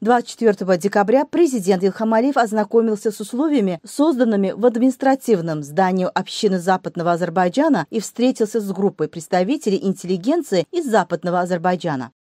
24 декабря президент Ильхам Алиев ознакомился с условиями, созданными в административном здании общины Западного Азербайджана и встретился с группой представителей интеллигенции из Западного Азербайджана.